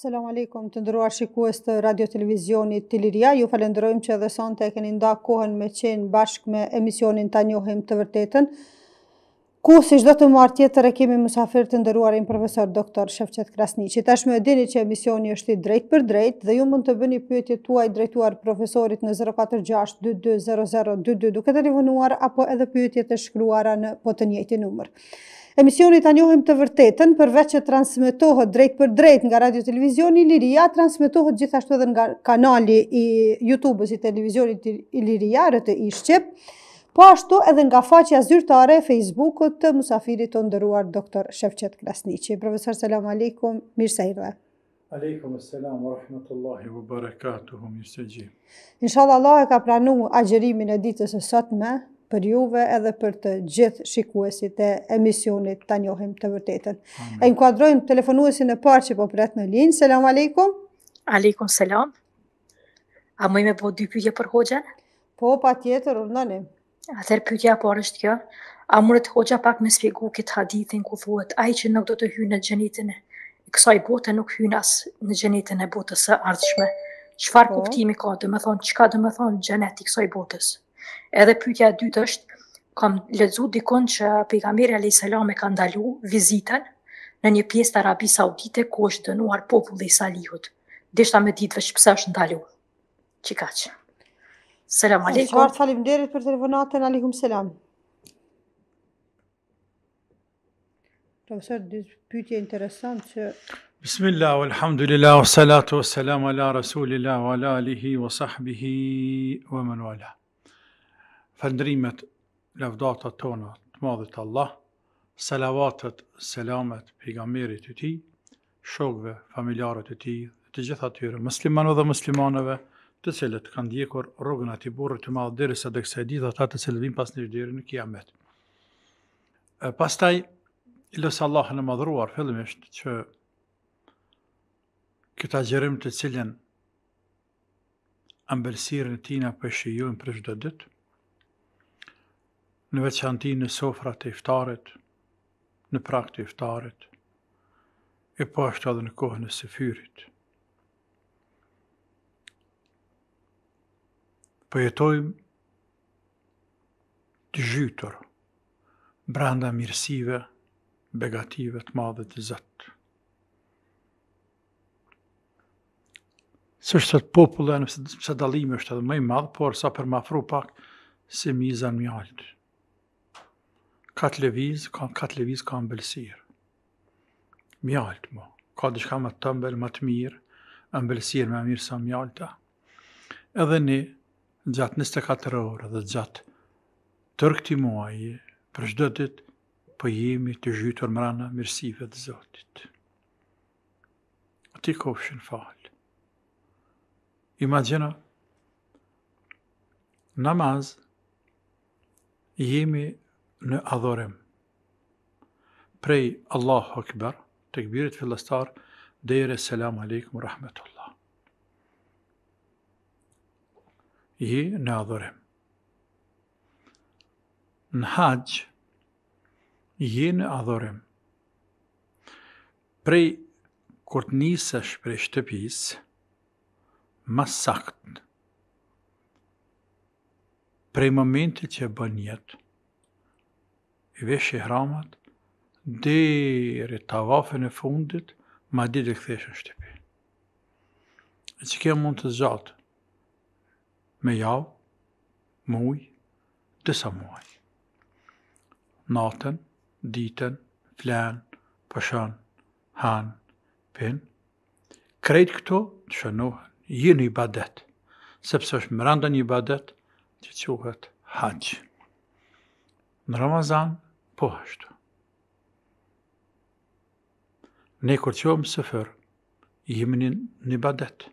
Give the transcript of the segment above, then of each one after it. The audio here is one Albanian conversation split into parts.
Salam aleikum të ndëruar shikues të radio televizionit të Liria. Ju falenderojmë që edhe sonte e keni nda kohën me qenë bashkë me emisionin të anjohim të vërtetën. Ku si shdo të marë tjetër e kemi musafir të ndëruar e profesor doktor Shefqet Krasni. Që tash me edini që emisioni është i drejt për drejt dhe ju mund të bëni pjëtje tuaj drejtuar profesorit në 046-2200-22 duke të rivënuar apo edhe pjëtje të shkruara në po të njëti numër. Emisionit a njohim të vërtetën, përveç që transmitohet drejt për drejt nga radio televizion i Liria, transmitohet gjithashtu edhe nga kanali i YouTube-ës i televizionit i Liria, rëtë i Shqip, po ashtu edhe nga faqja zyrtare e Facebook-ut të musafirit të ndëruar dr. Shefqet Krasnici. Profesor, selam aleikum, mirë se idhve. Aleikum, selam, rahmatullahi, vë barakatuhu, mirë se gjithë. Inshallah, Allah e ka pranu agjerimin e ditës e sotme, për juve edhe për të gjithë shikuesit e emisionit të njohim të vërtetën. Amen. E nëkuadrojmë telefonuesin e parë që po përret në linë. Selam aleikum. Aleikum, selam. A më i me po dy pyje për hoxën? Po, pa tjetër, urnani. A pyje a parë është kjo. A të hoxha pak me spjegu këtë hadithin ku thuhet ai që nuk do të hynë në gjenitin e kësaj bote nuk hynë asë në gjenitin e botës e ardhshme. Qëfar po. kuptimi ka, dhe me thonë, qëka dhe me thonë i kësaj botës? Edhe pyetja e dytë është, kam lexuar dikon që pejgamberi alayhis salam e ka ndalu vizitën në një pjesë të Arabisë Saudite ku është dënuar populli i Salihut. Deshta me ditë vetë pse është ndalu. Çikaç. Selam aleikum. Shumë faleminderit për telefonatën. Aleikum selam. Profesor, dy pyetje interesante që Bismillah, alhamdulillah, salatu, salam, ala, rasulillah, ala, alihi, wa sahbihi, wa manu ala fëndrimet lavdata tona të madhët Allah, salavatet, selamet, pigamirit të ti, shokve, familjarët të ti, të gjitha tyre, muslimanëve dhe muslimanëve, të cilët kanë djekur rogën ati burë të madhë dhere se dhe ata të cilët vim pas një dhere në kiamet. Pastaj, lësë Allah në madhruar, fillimisht që këta gjërim të cilën ambelsirën tina për po shijojnë për shdo ditë, në veçantin në sofrat e iftarit, në prak të iftarit, e po ashtu edhe në kohën e sefyrit. Përjetojmë po të gjytër, branda mirësive, begative të madhe të zëtë. Së është të popullë, nëse dalime është edhe mëj madhë, por sa për më afru pak, se mizan mjaltë katë leviz, katë leviz ka mbëlsir. Mjalt, mo. Ka shka më të mbëlë, më të mirë, mbëlsir më mirë sa mjalta. Edhe në gjatë 24 orë dhe gjatë të këti muaje, për shdo dit, po jemi të gjytur mërana mirësive të Zotit. A ti kofshin falë. Imagina, namaz, jemi në adhorem prej Allahu Akbar të këbirit fillestar, dhejre selam aleikum rahmetullah ji në adhorem në haqë, ji në adhorem prej kërët njësësh prej shtëpis ma saktën prej momentit që bënjetë i veshë i hramat, dhe tavafën e fundit, ma di dhe këtheshën shtipi. E që kemë mund të zgjatë me javë, muj, sa muaj. Natën, ditën, flenë, pëshën, han, pin. Krejt këto të shënohën, jenë i badet, sepse është më randën i badet që quhet haqë. Në Ramazan, Po ashtu. Ne kur qëmë së fërë, jemi një një badet.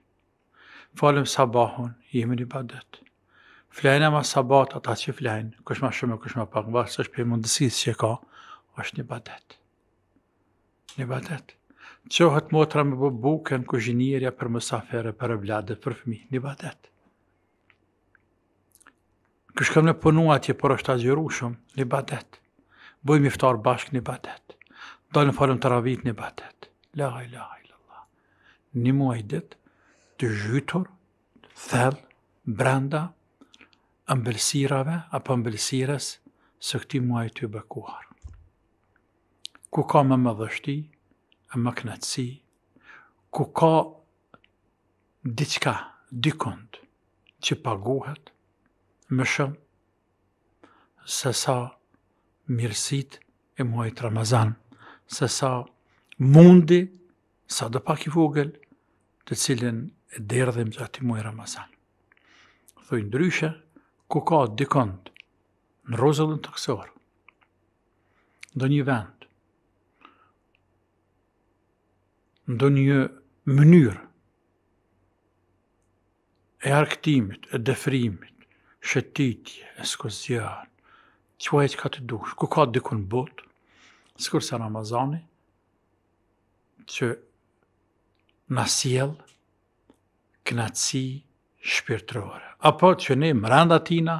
Falëm sabahun, jemi një badet. Flejnë e ma sabat, ata që flajnë, kësh ma shumë, kësh ma pak, vasë është për mundësit që ka, është një badet. Një badet. Qohët motra me bë buken, kuzhinirja për mësafere, për e vlade, për fëmi, një badet. Kësh këmë në punu atje, për është azjëru shumë, një Një badet bëjmë iftar bashkë një batet, dalën falën të ravit një batet, laha la laha i lëllah. Një muaj dit, të zhytur, thell, brenda, ëmbëlsirave, apo ëmbëlsires, së këti muaj të bëkuar. Ku ka më më dhështi, më knatësi, ku ka diqka, dikond, që paguhet, më shumë, se sa, mirësit e muajt Ramazan, se sa mundi, sa dhe pak i vogël, të cilin e derdhim të ati muaj Ramazan. Thoj ndryshe, ku ka dikond në rozëllën të kësorë, ndo një vend, ndo një mënyrë, e arktimit, e defrimit, shëtitje, e që vajtë që ka të duhë, ku ka të dykun botë, së kurse Ramazani, që në siel, knaci shpirtrore. Apo që ne mranda tina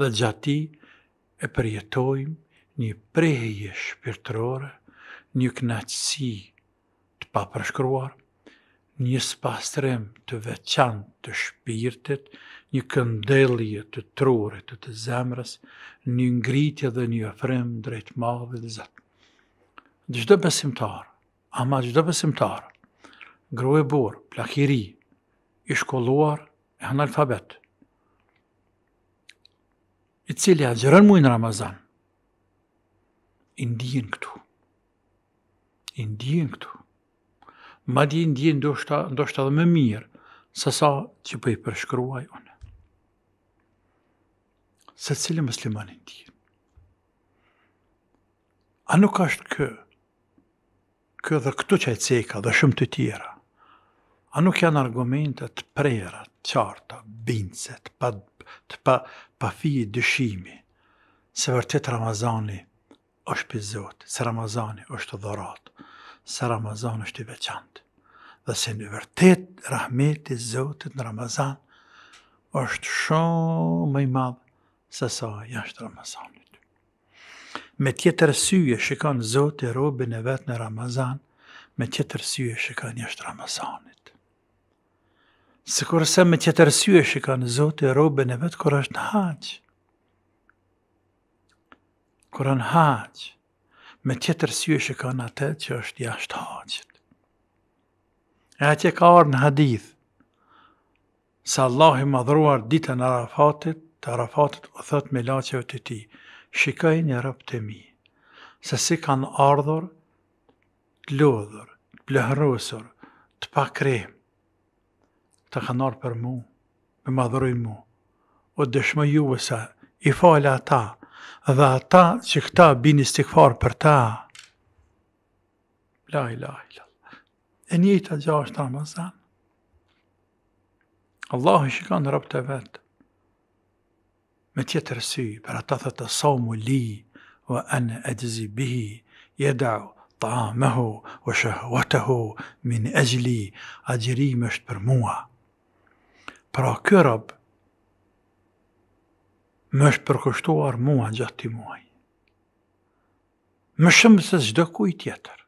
dhe gjati e përjetojmë një preje shpirtrore, një knaci të papërshkruar, një spastrem të veçan të shpirtit, një këndelje të trurit të të zemrës, një ngritje dhe një afrem drejt madhë dhe zëtë. Dhe gjithë besimtar, ama gjithë besimtar, gru e bur, plakiri, i shkolluar, e analfabet, i cili a gjërën mujë në Ramazan, i ndijin këtu, i ndijin këtu, ma di i ndijin ndoshta dhe me mirë, sësa që për po i përshkruaj unë se cilë muslimanin ti. A nuk është kë, kë dhe këtu që e ceka dhe shumë të tjera, a nuk janë argumentet të qarta, bincet, pa, të pa, pa fi i dyshimi, se vërtet Ramazani është për Zotë, se Ramazani është dhorat, se Ramazani është i veçantë, dhe se në vërtet Rahmeti Zotët në Ramazan është shumë i madhë se sa jashtë Ramazanit. Me tjetër syje shikon Zotë e robin e vetë në Ramazan, me tjetër syje shikon jashtë Ramazanit. Së kurse me tjetër syje shikon Zotë e robin e vetë kur është në haqë, kur në haqë, me tjetër syje shikon atë që është jashtë haqët. E atje ka orë në hadith, se Allah i madhruar ditën e Arafatit të Arafatit u thot me laqeve të ti, shikaj një rëpë të mi, se si kanë ardhur, të lodhur, të blëhërosur, të pakre, të kanë ardhur për mu, me madhëruj mu, o dëshmë ju vësa, i falë ata, dhe ata që këta bini stikfar për ta, la ila ila, e njëta gjashtë Ramazan, Allah i shikanë rëpë të vetë, me tjetër sy, për ata thë të saumu li, o anë edzi bihi, jedau, ta mehu, o shëhuatahu, min e gjli, a gjirim është për mua. Pra kërëb, më për përkështuar mua gjatë të muaj. Më shëmë se zhdo kuj tjetër.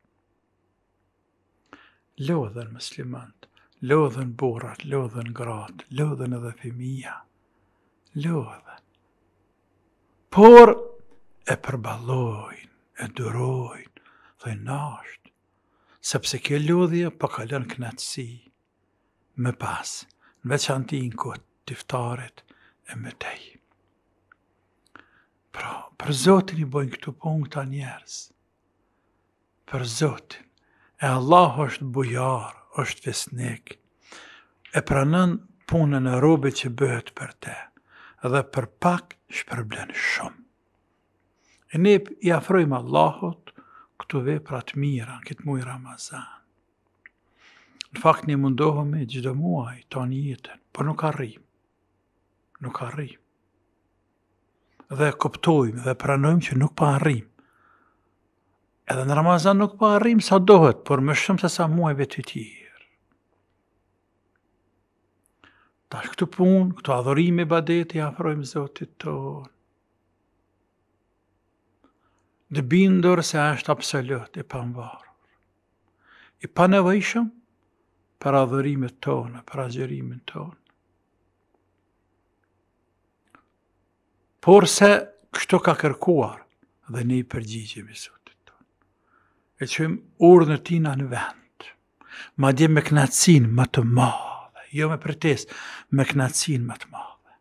Lodhen mëslimant, lodhen burat, lodhen grat, lodhen edhe femija, lodhen por e përbalojnë, e durojnë, dhe nashtë, sepse kjo ljodhje përkallën po knetësi, me pas, në veç antin këtë tiftarit e me tej. Pra, për zotin i bojnë këtu pungë të njerës, për zotin, e Allah është bujarë, është vesnikë, e pranën punën e robit që bëhet për te dhe për pak shpërblen shumë. E ne i afrojmë Allahot këtu të mira, këtë muaj Ramazan. Në fakt një mundohëm e gjithë muaj të një jetën, për nuk arrim, nuk arrim. Dhe koptojmë dhe pranojmë që nuk pa arrim. Edhe në Ramazan nuk pa arrim sa dohet, por më shumë se sa muajve të tjerë. Tash këtë pun, këtë adhurim e badet, i afrojmë Zotit tonë. Dë bindur se është absolut i panvarur. I panevëjshëm për adhurimet tonë, për agjerimin tonë. Por se kështu ka kërkuar dhe ne i përgjigjemi Zotit tonë. E qëjmë urë në tina në vend, ma dje me knacin ma të marë, jo me përtes, me knacin më të madhe.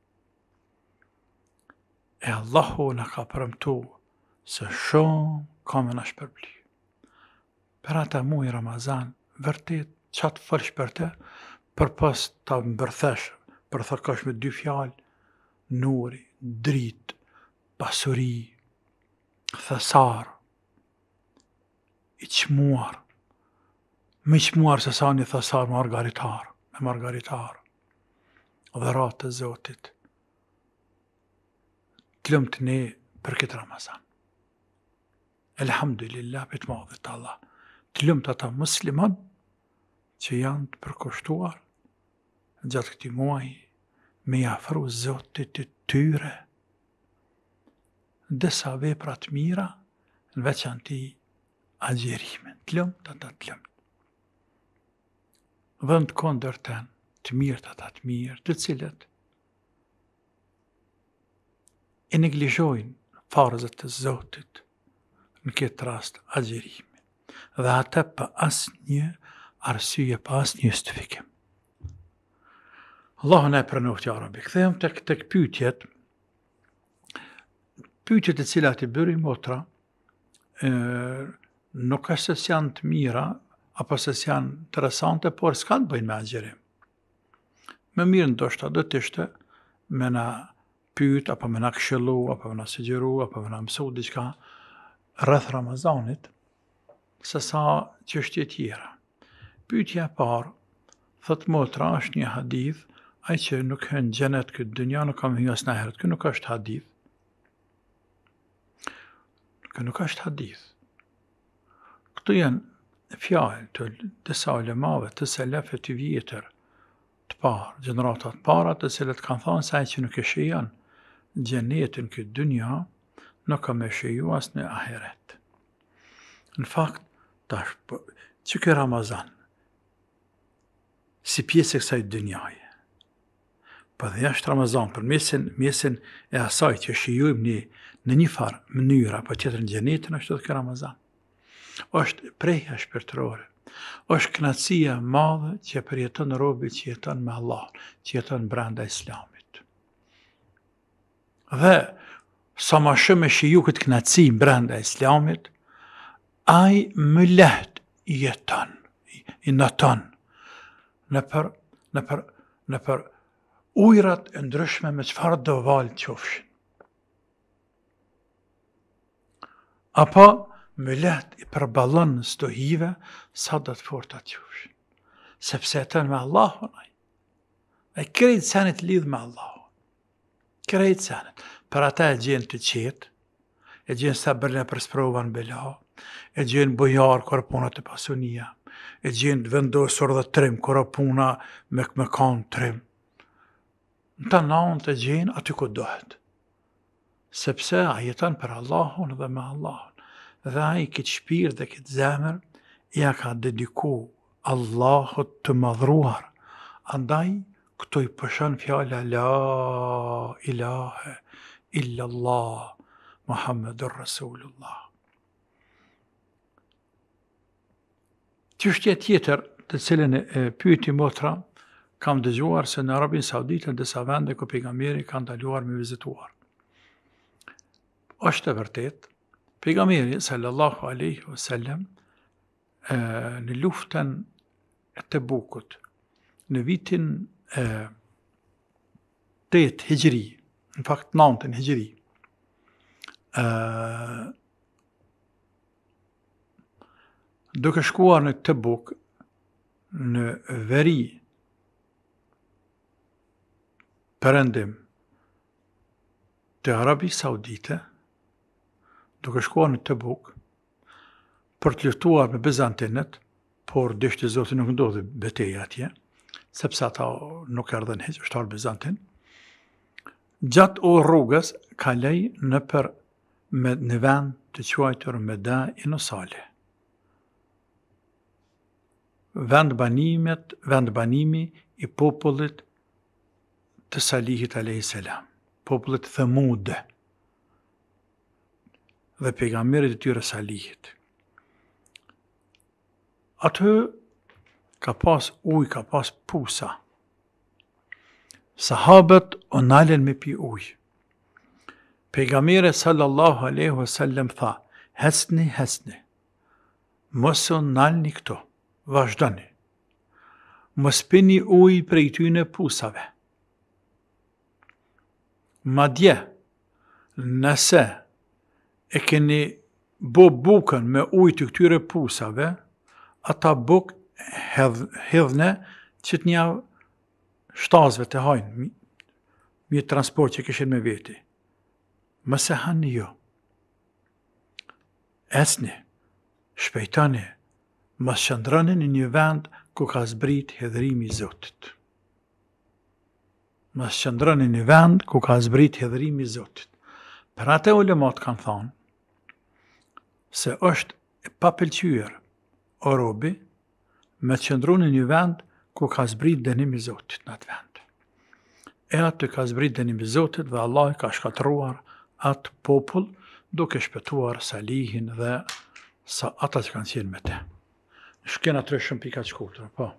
E Allahu në ka përëmtu se shumë ka me në shpërbli. Për ata mu i Ramazan, vërtit, qatë fërsh për te, për pas të më bërthesh, për kësh me dy fjalë, nuri, drit, pasuri, thësar, i qmuar, me qmuar se sa një thësar më argaritar, e margaritar, dhe ratë të zotit, të lëmë të ne për këtë Ramazan. Elhamdulillah, për të madhët Allah, të lëmë të ata musliman, që janë të përkushtuar, gjatë këti muaj, me jafru zotit të tyre, desa vepra të mira, në veçan ti agjerimin. Të lëmë të ata të lëmë vënd kondër ten, të mirët atë atë mirë, të cilët, e neglishojnë farëzët të zotit në këtë rast agjerimi. Dhe atë për asë një arsyje, për asë një stëfikim. Allah në e prënohë të arabi, këthejmë të këtë këpytjet, pytjet të cilat i bërë motra, motra, nuk ka se janë të mira, apo se janë interesante, por s'ka të bëjnë me agjerim. Më mirë ndoshta do të ishte me na pyet apo me na këshillu apo me na sugjeru apo me na mësu diçka rreth Ramazanit, se sa çështje të tjera. Pyetja e parë thotë më trash një hadith, ai që nuk hën gjenet xhenet këtë dynjë, nuk ka më në herë, kjo nuk është hadith. Kjo nuk është hadith. Këtu janë fjallë të disa ulemave të selefe të vjetër të parë, gjeneratat para të të kanë thanë saj që nuk e shijan gjenetën këtë dynja, nuk ka me shiju as në ahiret. Në fakt, tash, po, që kërë Ramazan, si pjesë e kësaj dynjaje, për po dhe jashtë Ramazan, për mesin, mesin e asaj që shijujmë në një farë mënyra, për tjetër në gjenetën, ashtu të kërë Ramazan është preja shpirtërore, është e madhe që përjeton robi që jetën me Allah, që jeton branda islamit. Dhe, sa ma shumë e shiju këtë knatësi branda islamit, aj më leht jeton, i nëton, në për, në për, në për ujrat e ndryshme me qëfar do valë qofshin. Apo, më letë i përbalon në stohive, sa do të fort të atyush. Sepse të në me Allahun, e krejtë senit lidhë me Allahun. Krejtë senit. Për ata e gjenë të qetë, e gjenë sa bërne për sprova në bela, e gjenë bëjarë kërë punët të pasunia, e gjenë vendosur dhe trim, kërë puna me këmë kanë trim. Në të naon të gjenë aty ku dohet. Sepse a jetan për Allahun dhe me Allahun dhe ai këtë shpirë dhe këtë zemër ja ka dediku Allahot të madhruar. Andaj, këtoj pëshën fjala La ilahe illallah Muhammedur Rasulullah. Qështje tjetër të cilën e pyti motra, kam dëgjuar se në Arabin Sauditën dhe sa vende ku pejgamberi kanë daluar me vizituar. Është të vërtetë, Pejgamberi sallallahu alaihi wasallam në luftën e Tebukut në vitin e 8 Hijri, në fakt 9 Hijri. ë duke shkuar në të buk, në veri, përëndim, të Arabi Saudite, duke shkua në të buk, për të luftuar me Bizantinët, por dështë të zotë nuk ndodhë beteja atje, sepse ata nuk erdhe në heqë, shtarë Bizantin. Gjatë o rrugës, ka lej në për me në vend të quajtur me da i në sali. Vend banimet, vend banimi i popullit të salihit a lejë selam, popullit thëmude, dhe pejgamberit e tyre salihit. Atë ka pas uj, ka pas pusa. Sahabët o nalën me pi uj. Pejgamberi sallallahu aleyhu sallem tha, hesni, hesni, mësë o nalni këto, vazhdoni, Mësë pini uj prej ty pusave. Ma dje, nëse, e keni bo bukën me ujë të këtyre pusave, ata bukë hedhne që të një shtazve të hajnë, një transport që këshin me veti. Mëse hanë një jo. Esni, shpejtani, më shëndrëni në një vend ku ka zbrit hedhrimi zotit. Më shëndrëni në një vend ku ka zbrit hedhrimi zotit. Për atë e ulemat kanë thonë, se është e papëlqyer o robi me të qëndru në një vend ku ka zbrit dënimi Zotit në atë vend. E atë ka zbrit dënimi Zotit dhe Allah ka shkatruar atë popull duke shpëtuar salihin dhe sa ata që kanë qenë me te. Shkena të rëshën pika që kuptër, po.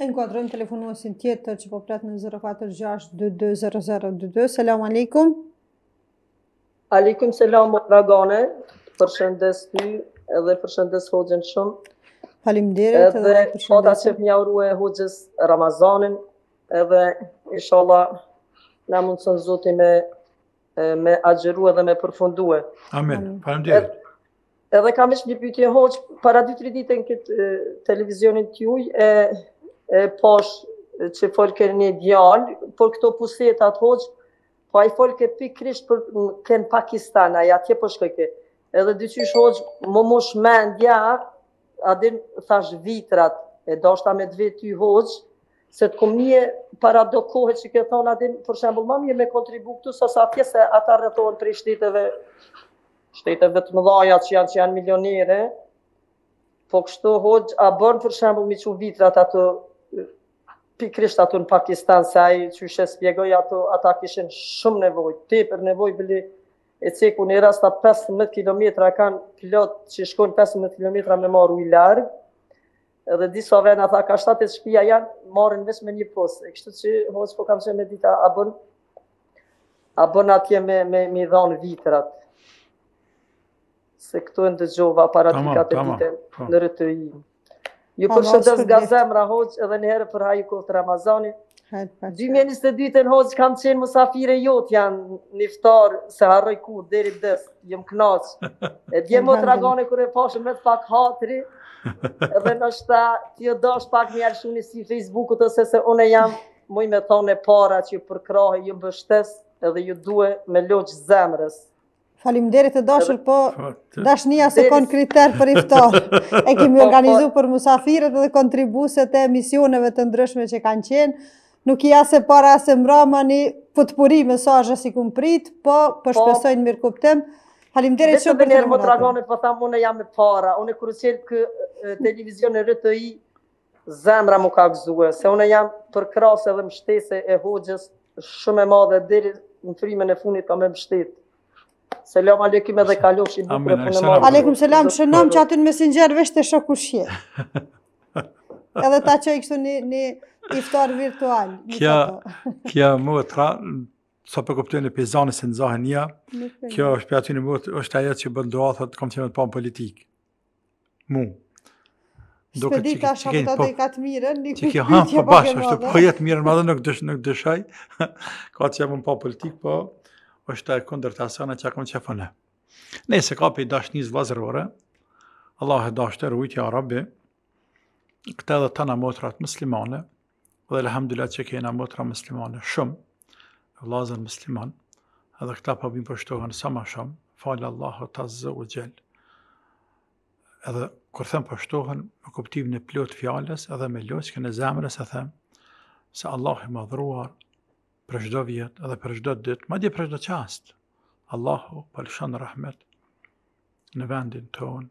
E në kuadrojmë telefonuasin tjetër që po pratë në 046-22-0022. Selam aleikum. Aleikum selam, Ragane përshëndes ty edhe përshëndes hoxhen shumë. Faleminderit edhe foda që më e hoxhës Ramazanin edhe inshallah na mundson Zoti me me agjeru edhe me përfundue. Amin. Faleminderit. Edhe kam ish një pyetje hoxh para dy tre ditën kët televizionin të uj e e posh që folë kërë një djallë, por këto atë hoqë, po a i folë kërë pikrish për kënë Pakistana, ja tje për po shkoj kërë edhe dyqysh hoq, më më shmendja, adin thash vitrat, e do shta me dve ty hoq, se të kom një paradokohet që ke thonë, adin për shembul më mirë me kontribu këtu, së sa tje se ata rëthohen për i shteteve, shteteve të mëdhaja që janë që janë milionire, po kështu hoq, a bërnë për shembul mi që vitrat ato, pikrisht ato në Pakistan, se a i që shes pjegoj ato, ata kishen shumë nevoj, te për nevoj bëli, e ceku një rasta 15 km kanë pilot që shkon 15 km me marru i largë, edhe disa vena tha ka 7 shpia janë, marrin vesh me një posë, e kështu që hoqë po kam që me dita, a bën, a bën atje me, me, me dhanë vitrat se këtu e ndëgjova para të e ditë po. në rëtëjim. i. Ju po, përshëndes nga zemra hoqë edhe njëherë për hajë kohë të Ramazanit, 2022 të në që kam qenë musafire jotë janë niftarë se harroj kur, deri dës, jëmë knaqë. E dje më të ragane kërë e pashëm me të pak hatri, edhe në shta të dash pak një arshuni si Facebooku të se se une jam muj me thonë e para që ju përkrahe, ju bështes edhe ju duhe me loqë zemrës. Falim deri e dashur, po, po dashnia se konë kriter për iftar. E kemi po, po. organizu për musafiret edhe kontribuset e emisioneve të ndryshme që kanë qenë, nuk i asë e para asë e mbrama një putëpuri mesajë si kumë prit, po për shpesojnë po. mirë kuptim. Halim dire që për të nërë Dhe të ragonit, po tamë unë e jam e para, unë e kërë qërë kë televizion e rëtë i, zemra më ka gëzue, se unë e jam krasë edhe mështese e hoqës shumë e madhe dhe në të rime në funit të me mështet. Selam alekim edhe kalofshin. Alekum selam, shënëm që atën mesinjerë vështë e shokushje. edhe ta qoj kështu një, një iftar virtual. Kja, kja më e tra, sa për kuptojnë e pejzane se një, kjo është për aty një më është aje që bëndë doa, të kom të pa në politikë. Mu. Shpedita shakë të të i ka të mirën, një këtë pëtje për po bashkë, është po jetë mirën, madhe, nuk, dësh, nuk dëshaj, ka të që jam pa politikë, po është e kunder të asana që akon që fëne. Ne se ka për i dashë njëzë vazërore, Allah e dashë të rujtë, Arabi, rabbi, këta dhe tana motrat muslimane, dhe lehamdila që kena motra muslimane shumë, vlazën musliman, edhe këta përbim po pështohën sa ma shumë, falë Allahu ta zë u gjelë. Edhe kur them pështohën, me kuptim në plot fjales edhe me loqë e zemrës e them, se Allah i madhruar për shdo vjetë edhe për shdo ditë, ma di për shdo qastë, Allahu përshën rahmet në vendin tonë,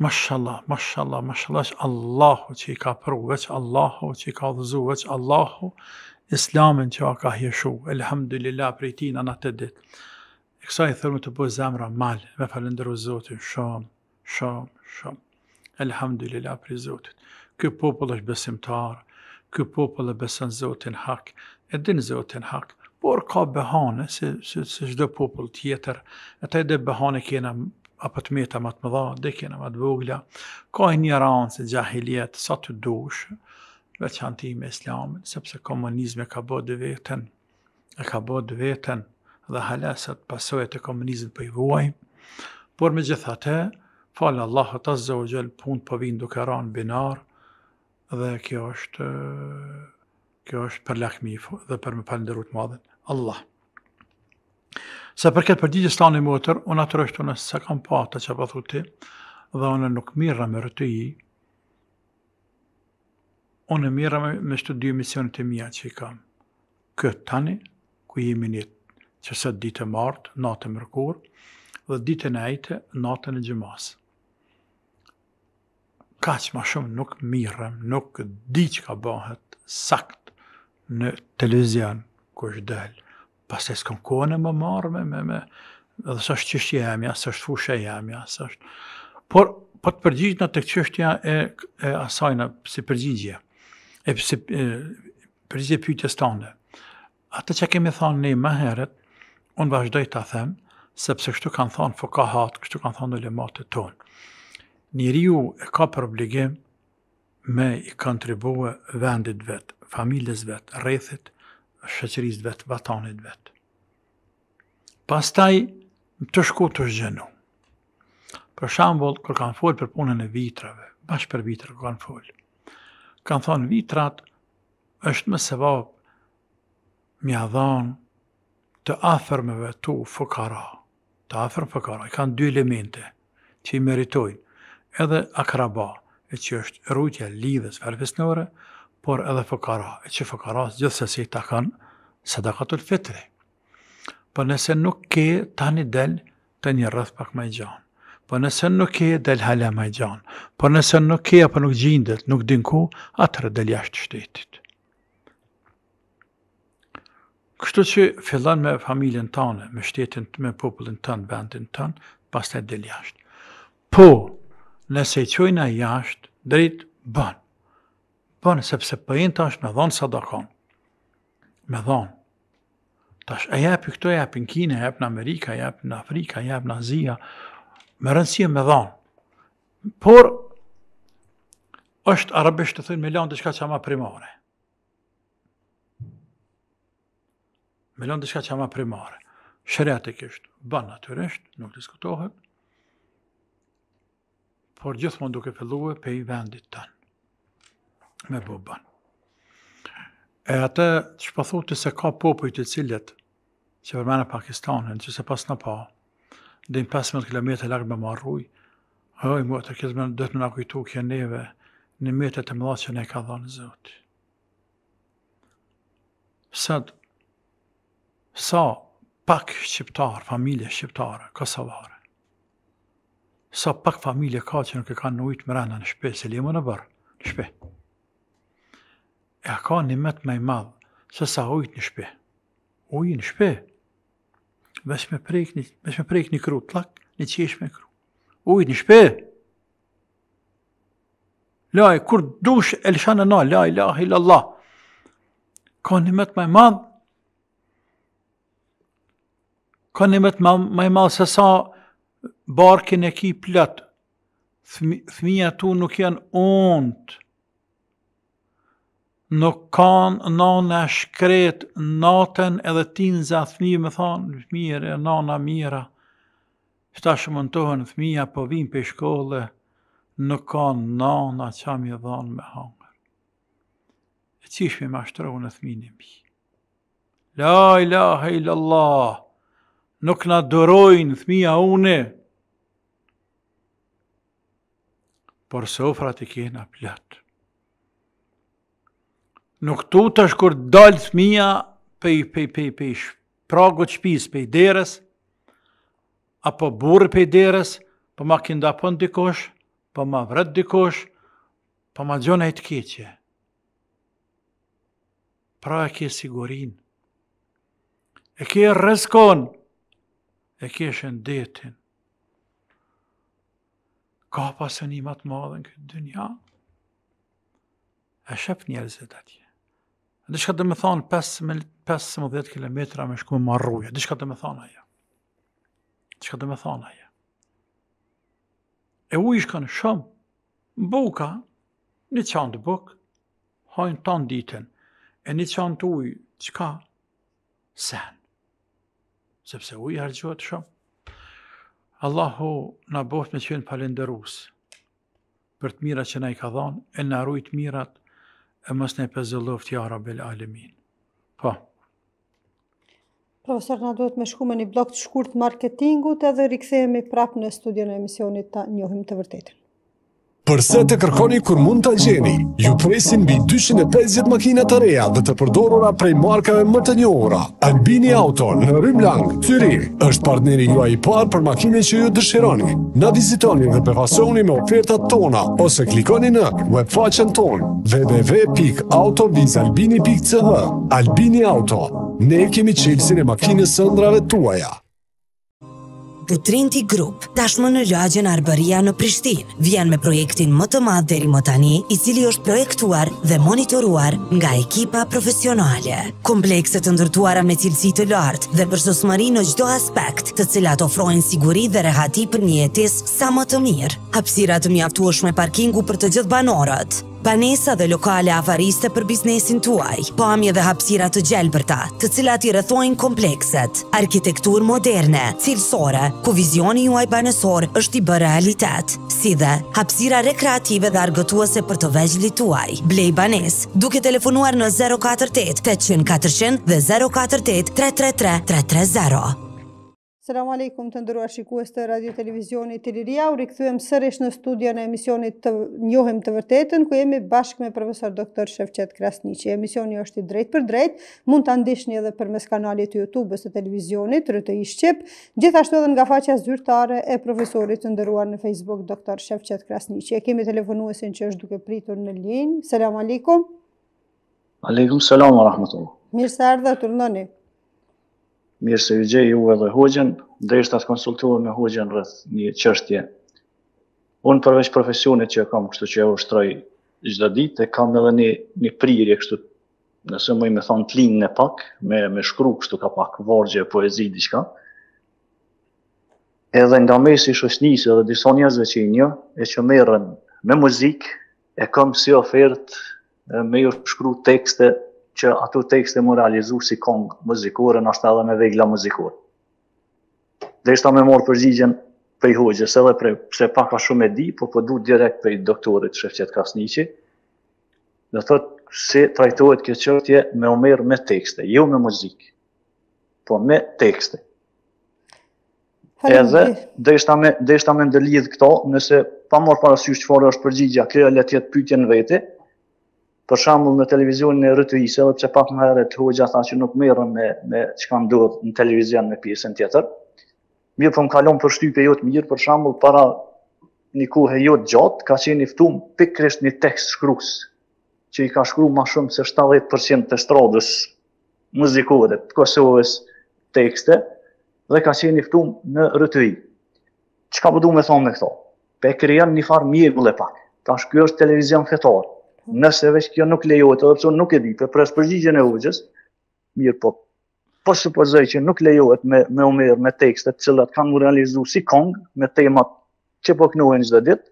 Mashallah, mashallah, mashallah, që Allahu që i ka pru, veç Allahu që i ka dhëzu, veç Allahu Islamin që a ka hjeshu, elhamdulillah, për i tina në të ditë. E kësa i thërmë të bëjë zemra malë, ve falendëru zotin, shumë, shumë, shumë. Elhamdulillah, për i zotin. Ky popull është besimtarë, ky popull është besën zotin hakë, e dinë zotin hakë, por ka behane, se shdo popull tjetër, e taj dhe behane kjena apo të meta më të mëdha, dekena më të vogla, ka një njerëz se gjahiljet, sa të dush, veçanti me islamin, sepse komunizmi ka bërë dy veten, e ka bërë dy veten dhe hala sa të pasojë të komunizmit po i vuaj. Por megjithatë, Allah, Allahu ta zëvojë el punë po vindu duke ran binar dhe kjo është kjo është për lakmi dhe për më falëndërut madhe. Allah Se për këtë përgjigjë sa i motër, unë atër është unë se kam pata që përthu po ti, dhe unë nuk mirë me rëtë i, unë mirë me shtu dy misionit e mija që i kam. Këtë tani, ku jemi një që se ditë e martë, natë e mërkur, dhe ditë e nejte, natë e në gjemasë. Ka që ma shumë nuk mirëm, nuk di që ka bëhet sakt në televizion kërshë dëllë pas e s'kom kone më marrë me, me, me, edhe së është qështje e mja, së është fushë e mja, së është. Por, po të përgjigjë në të qështja e, e asajna si përgjigje, e si përgjigje pyjtjes të ndë. Ate që kemi thonë ne më heret, unë vazhdoj të them, sepse kështu kanë thonë fokahat, kështu kanë thonë në të tonë. Njëri ju e ka për obligim me i kontribuë vendit vetë, familjes vetë, rejthit, shëqërisë vetë, vatanit vetë. Pastaj të shku të shgjenu. Për shambull, kër kanë folë për punën e vitrave, bash për vitrë kër kanë folë, kanë thonë vitrat është më se vabë mi a dhanë të afermeve tu fukara, të afermë fukara, i kanë dy elemente që i meritojnë, edhe akraba, e që është rrujtja lidhës verfisnore, por edhe fëkara, e që fëkara së gjithë se si ta kanë sadakat u fitri. Por nëse nuk ke tani një del të një rrëth pak ma gjanë, por nëse nuk ke del halë ma gjanë, por nëse nuk ke apo nuk gjindet, nuk dinku, atër e del jashtë shtetit. Kështu që fillan me familjen të me shtetin me popullin tënë, bandin tënë, pas të e del jashtë. Po, nëse i qojna jashtë, drejtë banë. Bënë, po, sepse përin tash me dhonë sadakon. Me dhonë. Tash e jepi këto, jepi në Kine, jepi në Amerika, jepi në Afrika, jepi në Azia. Me rëndësia me dhonë. Por, është arabisht të thënë milion diçka që ama primare. Milion diçka që ama primare. Shëretik është natyrisht, nuk diskutohet. Por gjithmonë duke filluar pe i vendit tanë me boban. E atë të pa të se ka popoj të cilët, që vërmene Pakistanin, që se pas në pa, dhe në km kilometre lakë me marruj, hëj mu të kizme në dëtë në akujtu kje neve, në mjetët të mëllatë që ne ka dhënë zëti. Sëtë, sa pak shqiptarë, familje shqiptarë, kosovare, sa pak familje ka që nuk e ka në ujtë më rëndë në shpe, se li e më në bërë, në shpe e ka një metë me i madhë, se sa ujtë një shpe. Ujtë një shpe. Ves me prejkë një, prejk një kru, tlak, një qesh me kru. Ujtë një shpe. Laj, kur dush, e lëshanë në na, laj, laj, laj, Ka një metë me i madhë, ka një metë me ma, i madhë, se sa barkin e ki platë, thmi, thmija tu nuk janë ondë, nuk kanë nana shkret natën edhe tin za thni më thon mirë nana mira sta shmontohen fëmia po vin pe shkolle nuk kanë nana ça më dhan me hanger e cish me mashtron e fëmin e mi la ilahe illallah nuk na durojn fëmia unë por sofrat i kena plot Nuk tu po po po të është kur dalë të mija pej pragu të shpiz, pej deres, apo burë pej deres, për ma kinda pon dikosh, për ma vrët dikosh, për ma gjona e të keqje. Pra e ke sigurin, e ke rëzkon, e ke shëndetin. Ka pasë një matë madhe në këtë dënja, e shëpë njëzët atje. Dhe shka të me thonë, 5-10 km me shku me marruja. Dhe shka të me thonë aja. Dhe shka të me thonë aja. E u ishkan shumë, buka, një qanë të buk, hajnë tanë ditën, e një qanë të ujë, qka? Sen. Sepse ujë hargjohet shumë. Allahu në bëhët me qenë palenderusë për të mira që na i ka dhonë, e në arrujt mirat e mos ne pezëlloft ja rabel alamin po profesor na duhet me shku me një blok të shkurt marketingut edhe rikthehemi prapë në studion e emisionit ta njohim të vërtetë Përse të kërkoni kur mund të gjeni, ju presin bi 250 makina të reja dhe të përdorora prej markave më të njohura. Albini Auto në Rymlang, Thyrir, është partneri juaj i parë për makinën që ju dëshironi. Na vizitoni dhe përfasoni me ofertat tona ose klikoni në faqen ton www.auto.bizalbini.ch Albini Auto, ne kemi qelsin e makinës sëndrave tuaja. Putrinti Group, tashmë në lagjen Arbëria në Prishtin, vjen me projektin më të madhë deri më tani, i cili është projektuar dhe monitoruar nga ekipa profesionale. Komplekset të ndërtuara me cilësi të lartë dhe përshosmëri në gjdo aspekt të cilat ofrojnë siguri dhe rehati për një jetis sa më të mirë. Hapsirat të mjaftuash me parkingu për të gjithë banorët, banesa dhe lokale avariste për biznesin tuaj, pamje dhe hapsira të gjelbërta, të cilat i rëthojnë komplekset, arkitektur moderne, cilësore, ku vizioni juaj banesor është i bërë realitet, si dhe hapsira rekreative dhe argëtuese për të veçli tuaj. Blej banes, duke telefonuar në 048 800 400 dhe 048 333 330. Selam aleikum të ndëruar shikues të Radio Televizioni të Liria, u rikëthujem sërish në studia në emisionit të njohem të vërtetën, ku jemi bashkë me profesor doktor Shefqet Krasnici. Emisioni është i drejt për drejt, mund të andishtë një edhe për mes kanalit të Youtube të televizionit, rëtë i shqip, gjithashtu edhe nga faqa zyrtare e profesorit të ndëruar në Facebook, doktor Shefqet Krasnici. E kemi telefonuesin që është duke pritur në linjë. Selam aleikum. Aleikum, selam rahmatullu. Mirë se ardhë të rëndoni mirë se vijë ju edhe Hoxhen, dhe ishtë atë konsultuar me Hoxhen rrëth një qështje. Unë përveç profesionit që e kam kështu që e ushtroj çdo ditë, e kam edhe një, një prirje kështu, nëse më i me thonë të në pak, me, me shkru kështu ka pak vargje, poezi, diçka. Edhe nga mesi i shosnisë edhe disa njëzve që i një, e që merën me muzikë, e kam si ofertë me ju shkru tekste që ato tekste më realizu si kongë muzikore, në ashtë edhe me vegla muzikore. Dhe ishta me morë përgjigjen për i hoqës edhe për, se pak shumë e di, po për po du direkt për i doktorit Shefqet Kasnici, dhe thot, se trajtohet kjo qërtje me omerë me tekste, jo me muzikë, po me tekste. Edhe, dhe ishta me, me këto, nëse pa morë parasysh që farë është përgjigja, kërë letjet pytje në vete, për shembull në televizionin e RTI-s, edhe që pak herë të hoqja tha që nuk merën me me çka duhet në televizion me pjesën tjetër. Mirë për po më kalon për shtype jotë mirë, për shembull para një kohë jo të gjatë, ka qenë i ftuar një tekst shkrues që i ka shkruar më shumë se 70% të stradës muzikore të Kosovës tekste dhe ka qenë i ftuar në RTI. Çka po duam të thonë me këto? Pe krijon një farë mirë e pak. Tash ky është televizion fetar nëse veç kjo nuk lejohet, edhe pse nuk e di, për pres përgjigjen e hoxhës, mirë po. Po supozoj që nuk lejohet me me me tekstet të cilat kanë realizu si kongë, me temat që po kënohen çdo ditë.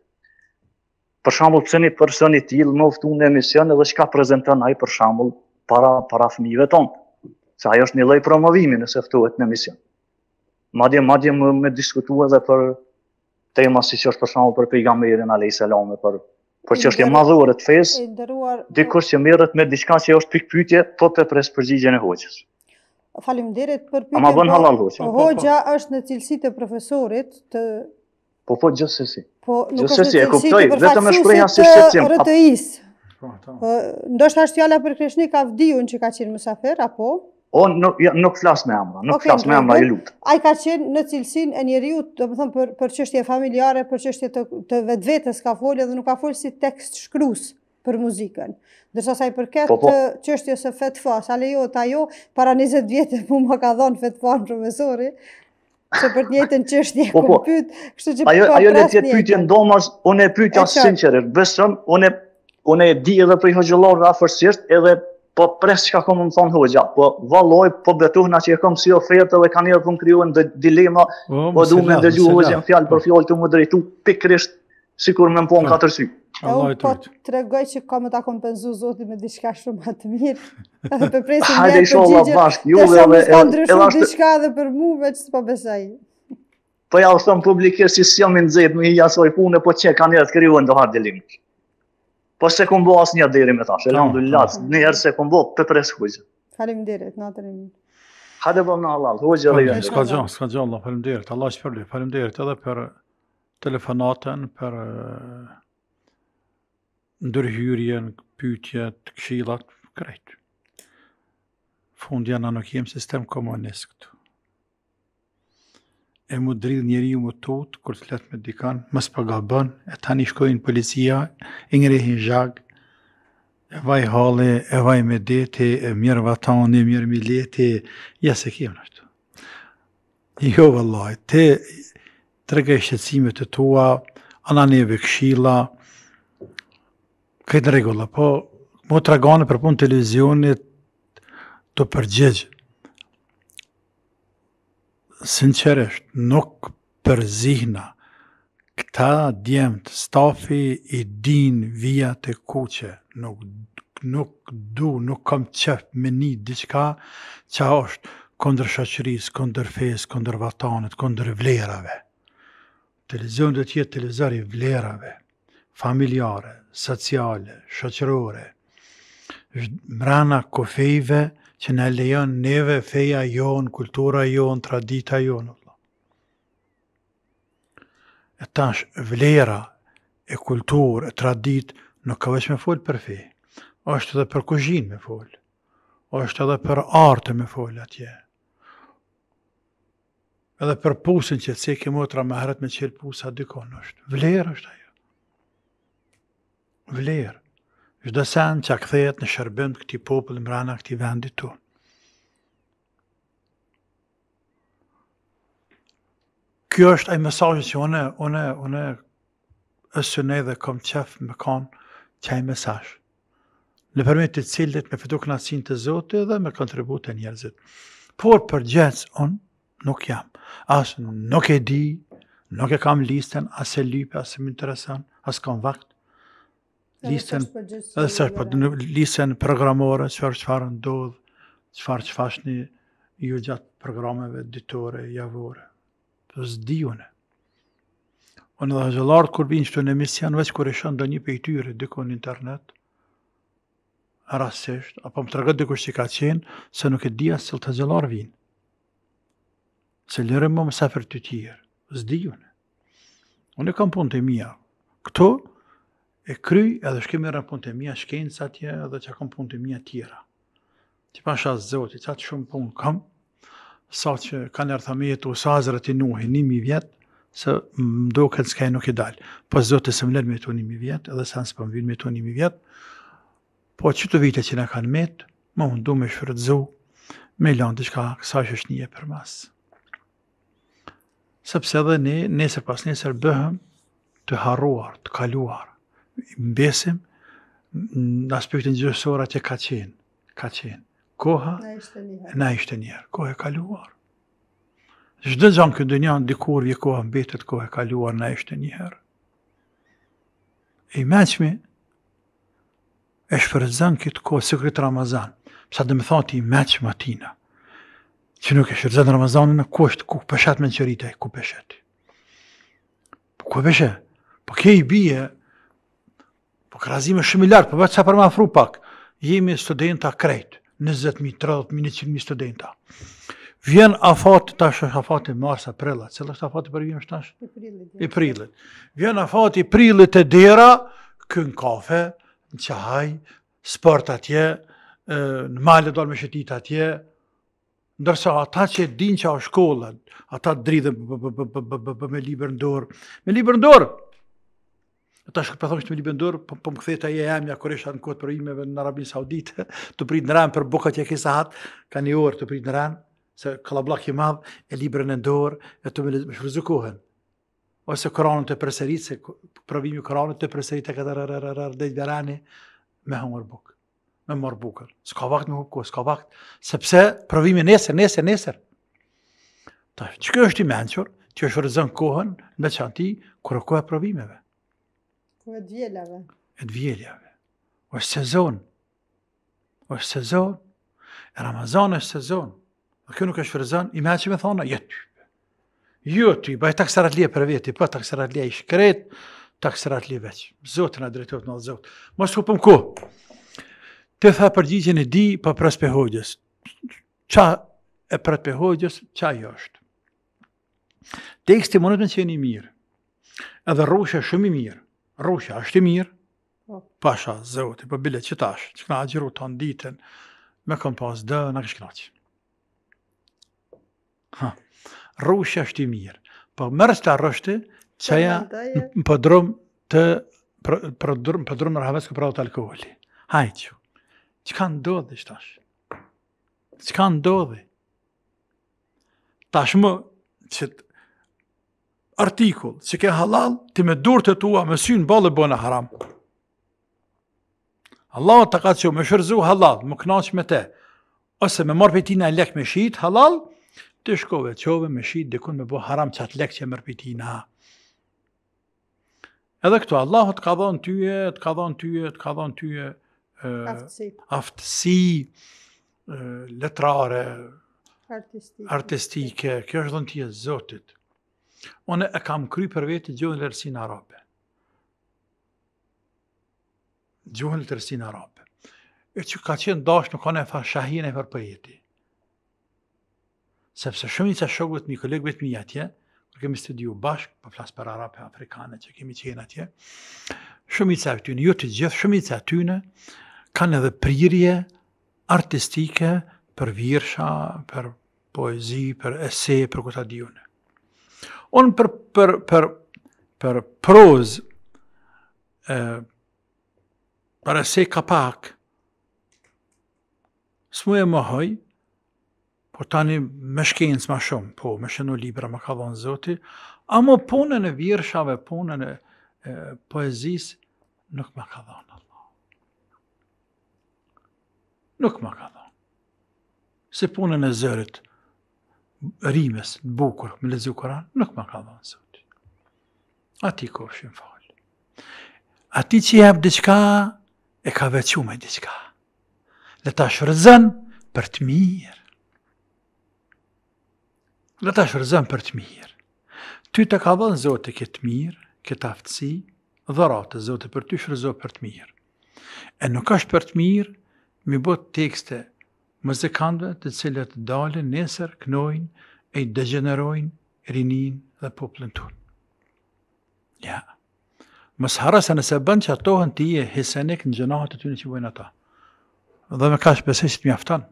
Për shembull, pse një person i tillë më uftu në emision edhe çka prezanton ai për shembull para para fëmijëve tonë. Se ajo është një lloj promovimi nëse ftohet në emision. Madje madje me diskutua dhe për tema si është për për pejgamberin alayhis për Por që është e madhore e të fesë, dikur që mirët me diçka që është pikpytje, të për presë përgjigje në hoqës. Falim dirit për pikpytje. Ama bën po halal hoqës. Hoqëja është në cilësi të profesorit të... Po, po, gjësësi. Po, nuk është në cilësi të përfaqësusit të Po, nuk është në cilësi të rëtëis. Po, është të Ndo ashtë për kreshni ka vdiju në që ka qenë mësafer, apo? O, nuk flas me amra, nuk flas me amra po, i lutë. A i ka qenë në cilësin e njeriu, do më thëmë, për, për qështje familjare, për qështje të, vetë vetës ka folë, dhe nuk ka folë si tekst shkrus për muzikën. Dërsa sa i përket po, qështje po. së fetëfa, sa le jo, ta jo, para 20 vjetë mu më ka dhonë fetëfa në profesori, që për njëtën qështje po, po. kur pytë, kështë që ajo, po, ajo le tjetë pytje ndomas, unë e pytja sinqerit, besëm, unë e di edhe për i afërsisht, edhe po pres që ka këmë më thonë hoxha, po valoj, po betuhna që e këmë si ofertë dhe ka njërë këmë kryuën dhe dilema, po, po du me ndëgju hoxha në fjallë për fjallë të më drejtu, pikrisht, si kur me më ponë katër sy. Po, po të regoj që ka më ta kompenzu zoti me diçka shumë atë mirë, dhe për presin një të gjithë, dhe shumë më sta ndryshu diçka dhe për mu, veç të po besaj. Po ja, u thëmë publikisht, si s'jom i nëzit, me i jasoj pune, po që ka njërë të kryuën dhe hardë Po se kumbo asë një deri me tash, ah, Alhamdulillah, du ah, latë, ah. një erë se kumbo për presë hujgjë. Halim dirit, natër e një. Hade bëm në Allah, hujgjë dhe Ska gjënë, ska gjënë, Allah, faleminderit. Allah që përli, edhe për telefonatën, për ndërhyrjen, pytjet, këshillat, krejt. Fundja nuk jem sistem komunisë këtu e mu dridh njeri ju më tot, kur të letë me dikan, më pa ga e tani shkojnë policia, e ngrehin zhagë, e vaj hale, e vaj me deti, e mjerë vatanë, e mjerë mileti, ja se kemë në shtu. Jo, vëllaj, te të rëgë e shqecimet të tua, ananeve këshila, këtë në regullë, po, mu të rëganë për punë televizionit, të përgjegjë, sinqeresht, nuk përzihna këta djemët stafi i din vija të kuqe, nuk, nuk du, nuk kam qëpë me një diqka që është kondër shëqërisë, kondër fes, kondër vatanët, kondër vlerave. Televizion dhe tjetë televizor i vlerave, familjare, sociale, shëqërore, mrana kofejve, që në lejon neve feja jonë, kultura jonë, tradita jonë. E tash, vlera e kulturë, e tradit, nuk ka vesh me folë për fej. është edhe për kushin me folë. është edhe për artë me folë atje. Edhe për pusën që të seke motra me herët me qelë pusë, a dykon është. Vlerë është ajo. Vlerë gjdo sen që këthejet në shërbim të këti popullë rana këti vendit tu. Kjo është ajë mesajë që une, une, une, është së ne dhe kom qef me kon që ajë mesajë. Në përmet të cilët me fitur kënatësin të zote dhe me kontribut e njerëzit. Por për gjecë, unë nuk jam. Asë nuk e di, nuk e kam listën, asë e lype, asë më interesan, asë kam vakt. Lisën edhe po në programore çfarë çfarë ndodh çfarë çfashni ju gjatë programeve ditore javore po zdiunë Unë dhe zëllartë kur binë qëtu në emision, veç kur e shënë do një pejtyre, dyko në internet, rasisht, apo më të regët dikush që ka qenë, se nuk e dhja se të zëllar vinë. Se lirëm më më sefer të tjerë, zdi june. Unë e kam punë të mija. Këto, e kryj edhe shkem e rapun të mija shkenca tje edhe që kam pun të mija tjera. Që pa shas zotit, sa shumë pun kam, sa që kanë erë thamë jetu sa zërë të nuhi nimi vjetë, se mdo këtë s'ka e nuk i dalë. Po zotit se më lërë me të nimi vjetë, edhe sa nësë për më vinë me të nimi vjetë, po që të vite që në kanë metë, më mundu me shfrëtëzu, me lëndë që ka kësa që është një për masë. Sëpse edhe ne, nesër pas nesër, bëhëm të harruar, të kaluar, i mbesim në aspektin gjërësora që ka qenë, ka qenë. Koha, na ishte njerë, Koha e kaluar. Shdë zonë këtë dë njënë, dikur vje kohë mbetet, koha e kaluar, na ishte njerë. E i meqmi, e shpërëzën këtë kohë, së këtë Ramazan, përsa dëmë thati i meqma tina, që nuk e shpërëzën Ramazanën, ku është ku pëshat me në qëritaj, ku pëshat. Po ku pëshat, po ke i bje, Po është shumë i lartë, po vetë sa për më afru pak. Jemi studenta krejt, 20.000, 30.000, 100.000 studenta. Vjen afati tash afati mars april, a cilë është afati për vjen tash? I prillit. Vjen afati i prillit e dera, kën kafe, në çaj, sport atje, në malë dorë me shëtit atje. Ndërsa ata që din që a shkollën, ata dridhen me liber në dorë. Me liber në dorë, Ata shkë përthom po që të me libe ndurë, po, po më këthejt aje e emja, koresha isha në kotë për imeve në Arabin Saudite, të prit në ranë për bukët që e kisa hatë, ka një orë të prit në ranë, se kalablak i madhë e libre në ndurë, e të me më shfruzukohen. Ose koronën të përserit, se provimi koronën të përserit e këtë rrërërërër me hëngër bukë, me mërë me sepse provimi i me provimeve. Po e të vjeljave. E të O është sezon. O është sezon. E Ramazan është sezon. A kjo nuk është fërëzan, i me që me thona, jetë ty. Jo ty, ba po e taksarat lije për vjeti, pa po taksarat lije i shkret, taksarat lije veç. Zotën a drejtojt në zotë. Mos të ku. Te tha përgjigjën e di pa pras për hodjës. Qa e pras për hodjës, qa jo është. Te i të mundet me qeni mirë, edhe rrushë shumë i mirë, rrushja është i mirë, po. pasha, zëvëti, për po bilet që tash, që këna agjeru të ditën, me këm pas dë, në kështë knaqë. Ha, rrushja është i mirë, për po mërës të rrështë, që ja pëdrum të, pëdrum në për, për rrëhavesku për alkoholi. Hajë që, që ka ndodhë që tash? Që ka ndodhë? Tash më, që të artikull që ke halal, ti me dur të tua, me synë balë e bëna haram. Allah të ka që me shërzu halal, më knaqë me te, ose me marrë pëjtina e lek me shiit halal, të shkove qove me shiit dhe kun me bo haram që atë lek që mërë pëjtina. Edhe këtu, Allah të ka dhonë tyje, të ka dhonë tyje, të ka dhonë tyje uh, aftësi, letrare, artistike. artistike, kjo është dhënë tje zotit. Unë e kam kry për vetë gjuhën lërësin arabe. Gjuhën lërësin arabe. E që ka qenë dashë nuk anë e fa shahin e për përjeti. Sepse shumë i që mi kolegëve të mi atje, kërë kemi studiu bashkë për po flasë për arabe afrikane që kemi qenë atje, shumë i që në, ju të gjithë, shumë i që kanë edhe prirje artistike për virsha, për poezi, për ese, për këta djune. Unë për, për, për, për proz, e, për se kapak, së mu e më hoj, po tani me shkenc ma shumë, po me shenu libra më ka dhonë zoti, a më punën e virshave, punën e, poezis, nuk më ka dhonë. Nuk më ka dhonë. Se punën e zërit, rimes, në bukur, me lezu Koran, nuk ma ka dhënë zot. A ti ko është në falë. A ti që jepë diqka, e ka vequ me diqka. Dhe ta shërëzën për të mirë. Dhe ta shërëzën për të mirë. Ty të ka dhënë zotë këtë mirë, këtë aftësi, ratë zotë për ty shërëzën për të mirë. E nuk është për të mirë, mi bot tekste muzikantëve të cilët dalin nesër, knojnë, e degenerojnë, rinin dhe poplën të Ja. Mës harra se nëse bënd që atohën ti e hisenik në gjënahët të ty në që vojnë ata. Dhe me ka shpesej që të mjaftan.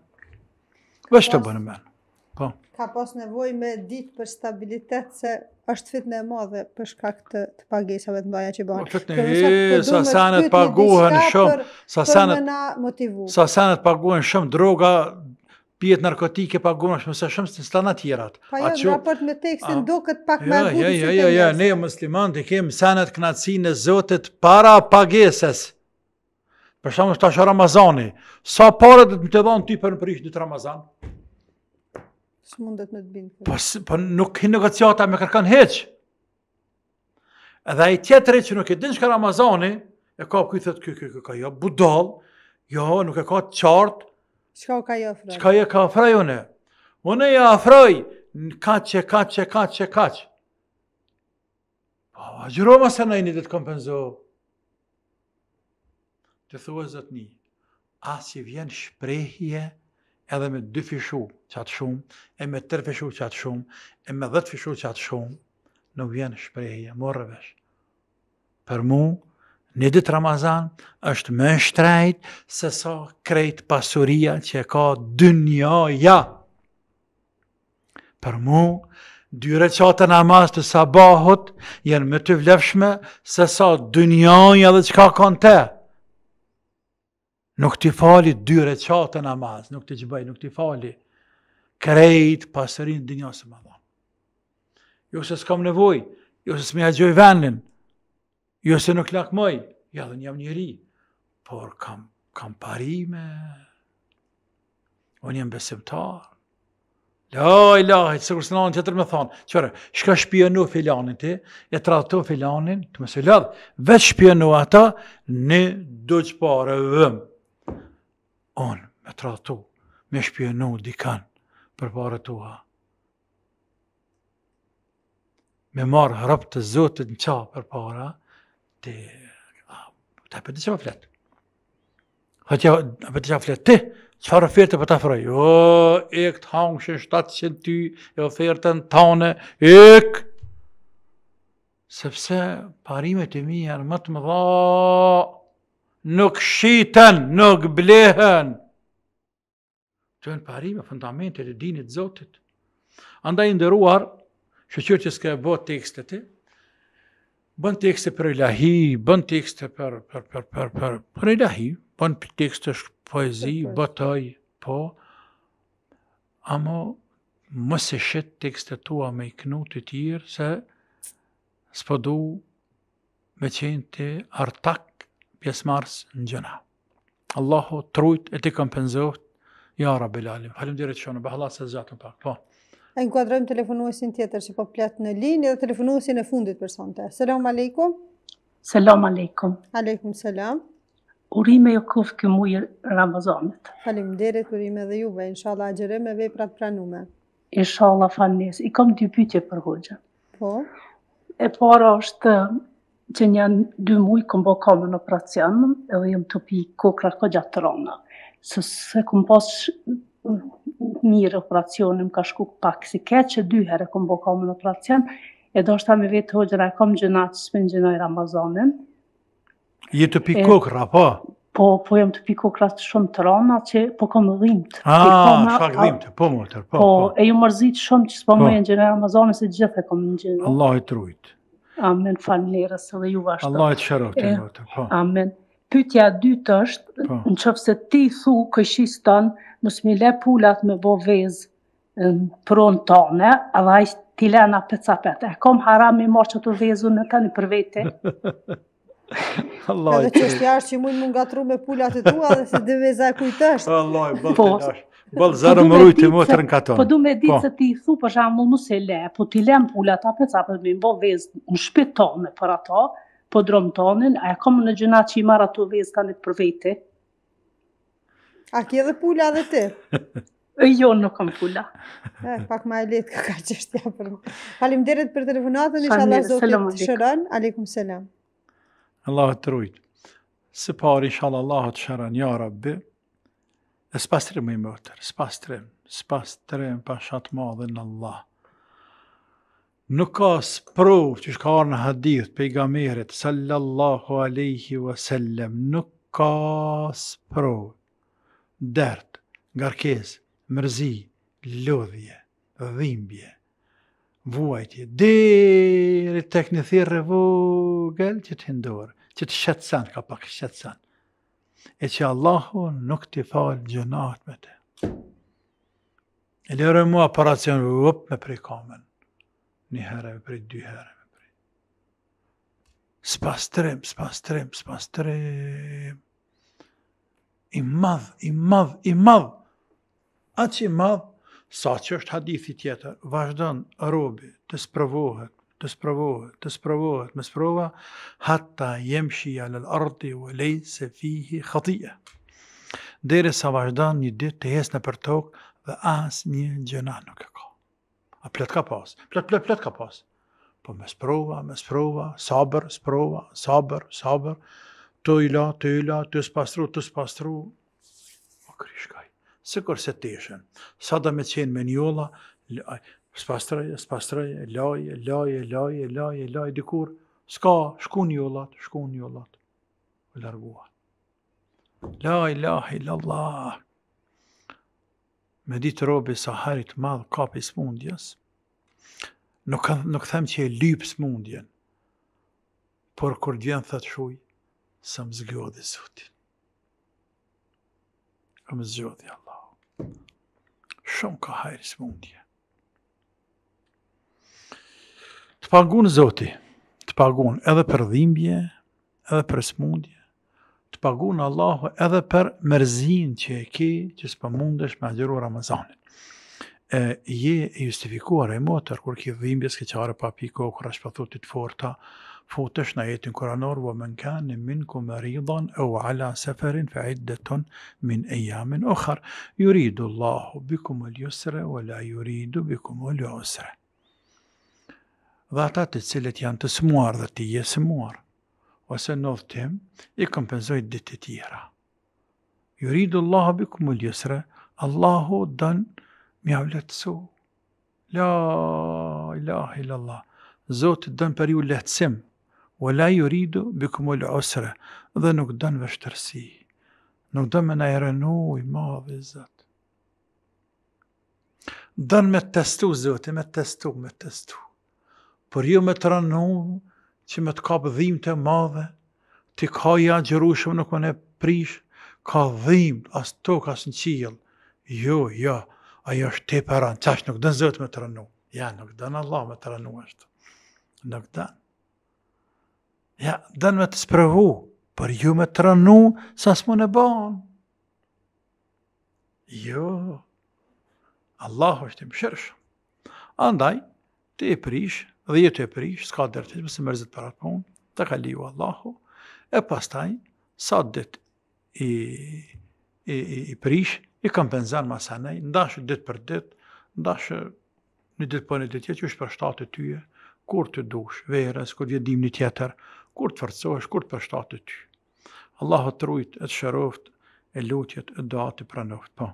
Vështë të bënë menë. Po. Ka pas nevoj me ditë për stabilitet se është fit e madhe për shkak të të pagesave të mbaja që bën. Po, fitë, sa sanë paguhen shumë, sa sanë Sa sanë paguhen shumë droga, pije narkotike paguhen shumë se shumë stana të tjera. Po, ajo na me tekstin duket pak më shumë. Jo, jo, jo, jo, jo ne musliman të kem sanë të knatësinë Zotit para pagesës. Për shkak të Ramazani. Sa parë do të më të dhon ti për prish në Ramazan? Që mundet me të bindë. Po, po nuk ki negociata me kërkan heq. Edhe i tjetëri që nuk i din shka Ramazani, e ka këj thëtë kjo, kjo, ka jo, budal, jo, nuk e ka të qartë. Qka u ka jo afroj? Qka i jo ka afroj une? Une i afroj, kaqë, kaqë, kaqë, kaqë. Po, a gjëro ma se nëjni dhe të kompenzo. Të thua zëtë një, as i vjen shprejhje, edhe me dy fishu qatë shumë, e me tërë fishu qatë shumë, e me dhëtë fishu qatë shumë, nuk vjen shprejhja, morëvesh. Për mu, një ditë Ramazan është më shtrejt se sa krejt pasuria që ka dynja ja. Për mu, dy reqatë në të sabahut jenë më të vlefshme se sa dy ja dhe që ka kanë te nuk t'i fali dyre qatë e namaz, nuk t'i gjëbëj, nuk t'i fali krejt pasërin dë njësë më madha. Jo se s'kam nevoj, jo se s'mi agjoj venin, jo se nuk lakmoj, ja dhe njëm njëri, por kam, kam parime, unë jem besimtar, Laj, laj, se sërë sënë anë të tërë me thonë, qërë, shka shpionu filanin ti, e të filanin, të mësë i ladhë, vetë shpionu ata në doqë parë, vëmë on me tratu, me shpjenu dikan për pare tua. Me marë hrëp të zotit në qa për para, të e për të që pa fletë. Ha të për të që pa fletë, të që farë fërte për të fërë, jo, e këtë hangëshën, shtatë që në ty, e o fërte në tane, e këtë, sepse parimet e mi janë më të më dha, nuk shiten, nuk blehen. Të e në parime, fundamentet e dinit zotit. Andaj ndëruar, që qërë që s'ke bo tekstet e, bën tekste për ilahi, bën tekste për, për, për, për, për, për ilahi, bën tekste shë poezi, bëtoj, po, amo mëse shet tekstet tua me i knu të tjirë, se s'po du me qenë të artak pjesmarës në gjëna. Allahu trujt e ti kompenzohet, ja rabi lalim. Halim dire të shonë, bëhala se zëtën pak, po. E në kuadrojmë telefonuesin tjetër që po pletë në linë dhe telefonuesin e fundit për sante. Selam aleikum. Selam aleikum. Aleikum selam. Urime jo kufë kë mujë Ramazanit. Falim derit, urime dhe juve, inshallah gjere me vej pra të pranume. Inshallah falim I kom dy pytje për hoqë. Po? E para është, që një dy muj këm bo kamë në operacion, e o jëmë të pi kokra këtë gjatë të rona. Së se këm pas mirë operacionim, ka shku pak si keqë, që dy herë këm bo kamë në operacion, e është ta me vetë hoqën e kam gjënatë që s'pën gjënoj Ramazanin. Je të pi kokra, po? Po, po jëmë të pi kokra të shumë të rona, që po kam dhimët. Ah, a, shak dhimët, po më tërë, po, po. Po, e ju mërzit shumë që s'pën po. me gjënoj Ramazanin, se gjithë e kam gjënoj. Allah e trujtë. Amen, falë njërës edhe ju vashtë. Allah e të shërëftë e mërëtë, po. Amen. Pytja dytë është, po. në se ti thu këshisë tonë, më smile pulat me bo vezë në pronë tonë, edhe a i t'i lena pëca pëtë. E kom haram i morë që të vezu në të një për vete. Allah e të shërëftë. Edhe që është jashtë që mund më nga tru me pulat e tua, dhe se dhe vezë a kujtë është. Allah e e të Bëllë zërë po më rujtë të motër në katonë. Po du me ditë se ti i thu, për po shamë mu se le, po ti lem pula ta peca, për me mbo vezë në shpit tonë për ato, po dromë tonën, a e komë në gjëna që i marë ato vezë ka në për vete. A kje dhe pulla dhe ti? E jo, nuk kam pulla. E, pak ma e letë ka ka qështja për më. Halim për telefonatën, isha dhe të shëran. Aleikum selam. Allahu të rujtë. Se pari, isha Allahu të shëran, ja rabbi dhe spastrim i mëtër, spastrim, spastrim pa shatë madhe në Allah. Nuk ka sprovë që shka arë në hadith për i gamirit, sallallahu aleyhi wa sallem, nuk ka sprovë, dertë, ngarkes, mërzi, lodhje, dhimbje, vuajtje, dhe tek në thirë vogël që të hindurë, që të shetësan, ka pak shetësan, e që Allahu nuk t'i falë gjënat me te. E lërë mu aparacion vëp me prej kamen, një herë me prej, dy herë me prej. Spas trem, spas trem, spas I madh, i madh, i madh. Aqë i madh, sa që është hadithi tjetër, vazhdan robi të sprovohet të sprovohet, të sprovohet, me sprova, hatta jem shia lëll ardi u lejt se fihi khatia. Dere sa vazhdan një dit të jesë në për tokë dhe as një gjëna nuk e ka. A plët ka pas, plët, plët, plët ka pas. Po me sprova, me sprova, sabër, sprova, sabër, sabër, të i la, të i la, të spastru, të spastru, o kërishkaj, se kërse të eshen, sa da me qenë me njolla, spastroj, spastroj, loj, loj, loj, loj, loj, dikur, s'ka, shku një ullat, shku një ullat, u largua. Loj, la illallah, me ditë robi saharit madhë kapi së mundjes, nuk, nuk them që e lypë smundjen, mundjen, por kur dvjen thëtë shuj, së më zgjodhi zutin. Më zgjodhi Allah. Shumë ka hajri smundje. mundje. të pagun zoti, të pagun edhe për dhimbje, edhe për smundje, të pagun Allahu edhe për mërzin që e ki, që s'pë mundesh me agjeru Ramazanin. E, je e justifikuar e motër, kur ki dhimbje s'ke qare pa piko, kur është thotit forta, fotësh në jetin kuranor, vë më nka në min ku më rridhon, e u ala seferin, fe ajtë dhe min e jamin ju rridu, Allahu, bikum u ljusre, u la rridu bikum u ljusre. Dhatatit cilët janë të smuar dhe ti je smuar, ose në dhëtim, i kompenzojt dhe të tjera. Juridu Allahu bikumul jesre, Allahu dënë mja vletësu. La ilaha illallah. Zotë dënë për ju letësim, o la ju ridu bikumul osre, dhe nuk dënë vështërsi. Nuk dënë me na i rënu i madhe, zëtë. Dënë me të testu, zotë, me të testu, me të testu. për ju me të rënu, që me të kapë dhimë të madhe, të ka ja gjërushëm nuk me ne prish, ka dhimë, as tokë, as në qilë, jo, jo, ajo është te peran, qash nuk dënë zëtë me të rënu, ja, nuk dënë Allah me të rënu është, nuk dënë, ja, dënë me të sprevu, për ju me të rënu, sa së më në banë, jo, Allah është i më shërshë, andaj, e prishë, dhe jetë e prish, s'ka dërtizme, se mërzit për atë punë, të ka liu Allahu, e pastaj, sa dit i, i, i, i prish, i kompenzan masanej, ndashë dit për ditë, ndashë një ditë për po një ditë jetë, që është për shtatë të tyje, kur të dush, verës, kur vje dim një tjetër, kur të fërcohesh, kur të për shtatë të ty. Allahu të rujt, e të shëroft, e lutjet, e datë të pranoft, po.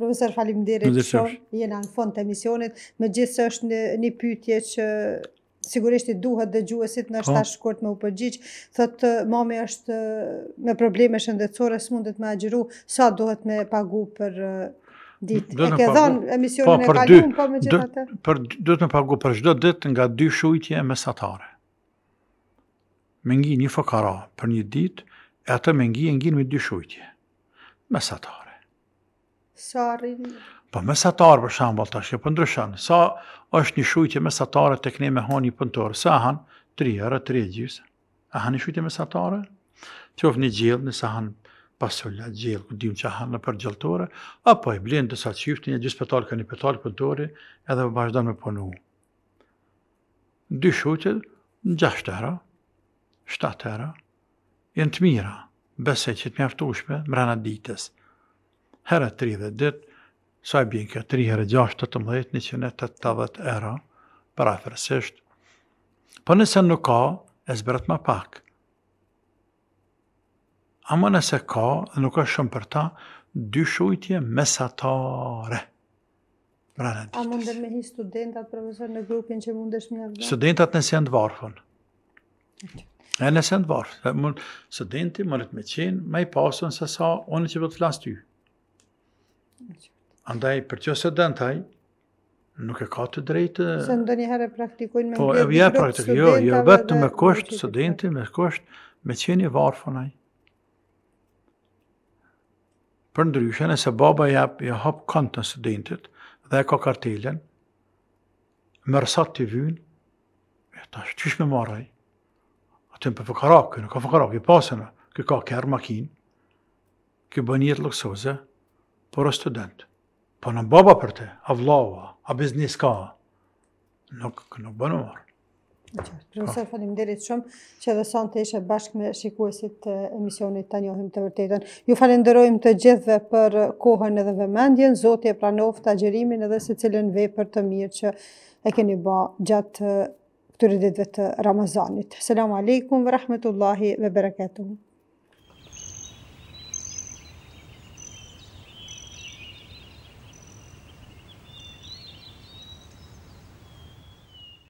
Profesor, faleminderit dhere të shumë, jena në fond të emisionit, me gjithë së është një pytje që sigurisht i duhet dhe gjuësit në është po. ashtë me u përgjith, thëtë mame është eh, me probleme shëndetësore, së mundet me agjiru, sa duhet me pagu për eh, ditë. E ke dhonë emisionin po, e kalim, po me gjithë atë? Për duhet me pagu për shdo ditë nga dy shujtje e mesatare. Me ngi një fëkara për një ditë, e atë me ngi e ngi në dy shujtje. Mesatare sa rrin. Po mesatar për shembull tash po ndryshon. Sa është një shujtje mesatare tek ne me hani puntor, sa han 3 ora 3 gjys. A han një shujtje mesatare? Qof një gjell, në sa han pasolla gjell, ku që çahan në për gjelltore, apo e blen të sa çiftin e gjys spital kanë spital puntori, edhe po vazhdon me punu. Dy shujtje, gjashtë ora, shtatë ora. Jënë të mira, besë që të mjaftushme, mërëna ditës herë 30 dit, sa i bjen kjo 3 herë 6, 18, 180 euro, për afërësisht. Po nëse nuk ka, e zbërët më pak. Ama nëse ka, nuk ka shumë për ta, dy shujtje mesatare. Pra në ditës. A mundër me studentat, profesor, në grupin që mundesh më njërë? Studentat nëse janë të varfën. E nëse janë të varfën. Studenti mundet me qenë, me i pasën, se sa, onë që vëtë flasë ty. Mm Andaj, për që se dëntaj, nuk e ka të drejtë... Se ndë herë e praktikojnë me po, e vje grupë Jo, jo, vetë me kështë studenti, me kështë me qeni varfënaj. Për ndryshën nëse baba jep, ja hapë kontën studentit dhe e ka kartelen, rësat të vynë, e ta është qysh me marraj. A të më për fëkarak, nuk ka fëkarak, i pasënë, kë ka kërë makinë, kë bënjet lëksoze, por o student. Po në baba për te, a vlava, a biznis ka, nuk, nuk bënë marë. Profesor, falim derit shumë që dhe sonë të ishe bashkë me shikuesit të emisionit të njohim të vërtetën. Ju falenderojmë të gjithve për kohën edhe vëmendjen, zotë e pranof të agjerimin edhe se cilën vej për të mirë që e keni ba gjatë këtëri ditve të Ramazanit. Selamu alaikum, vë rahmetullahi vë bereketum.